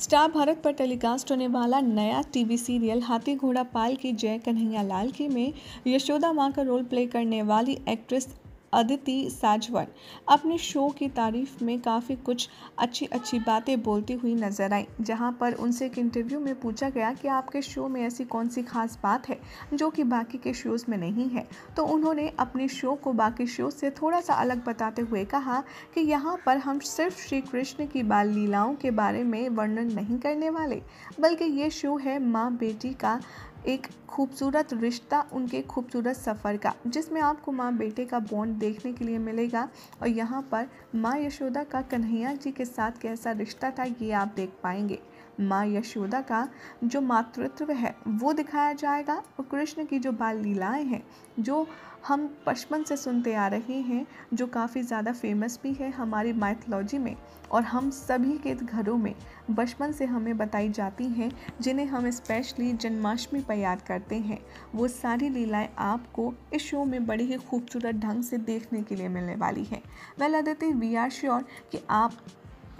star Bharat पर telecast होने वाला नया टीवी सीरियल हाथी घोड़ा पाल की जय कन्हैया लाल की में यशोदा माँ का रोल प्ले करने वाली एक्ट्रेस अदिति साजवन अपने शो की तारीफ में काफ़ी कुछ अच्छी अच्छी बातें बोलती हुई नजर आई जहां पर उनसे एक इंटरव्यू में पूछा गया कि आपके शो में ऐसी कौन सी खास बात है जो कि बाकी के शोज़ में नहीं है तो उन्होंने अपने शो को बाकी शो से थोड़ा सा अलग बताते हुए कहा कि यहाँ पर हम सिर्फ श्री कृष्ण की बाल लीलाओं के बारे में वर्णन नहीं करने वाले बल्कि ये शो है माँ बेटी का एक खूबसूरत रिश्ता उनके खूबसूरत सफ़र का जिसमें आपको माँ बेटे का बॉन्ड देखने के लिए मिलेगा और यहाँ पर माँ यशोदा का कन्हैया जी के साथ कैसा रिश्ता था ये आप देख पाएंगे माँ यशोदा का जो मातृत्व है वो दिखाया जाएगा और कृष्ण की जो बाल लीलाएँ हैं जो हम बचपन से सुनते आ रहे हैं जो काफ़ी ज़्यादा फेमस भी है हमारी माइथोलॉजी में और हम सभी के घरों में बचपन से हमें बताई जाती हैं जिन्हें हम स्पेशली जन्माष्टमी पर याद करते हैं वो सारी लीलाएं आपको इस शो में बड़े ही खूबसूरत ढंग से देखने के लिए मिलने वाली हैं well Aditya we are sure कि आप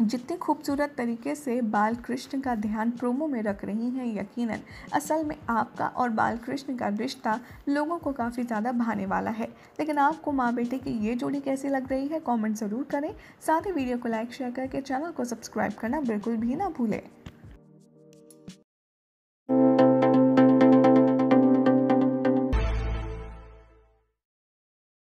जितने खूबसूरत तरीके से बाल कृष्ण का ध्यान प्रोमो में रख रही हैं यकीनन असल में आपका और बाल कृष्ण का रिश्ता लोगों को काफ़ी ज़्यादा भाने वाला है लेकिन आपको माँ बेटे की ये जोड़ी कैसी लग रही है कमेंट ज़रूर करें साथ ही वीडियो को लाइक शेयर करके चैनल को सब्सक्राइब करना बिल्कुल भी ना भूलें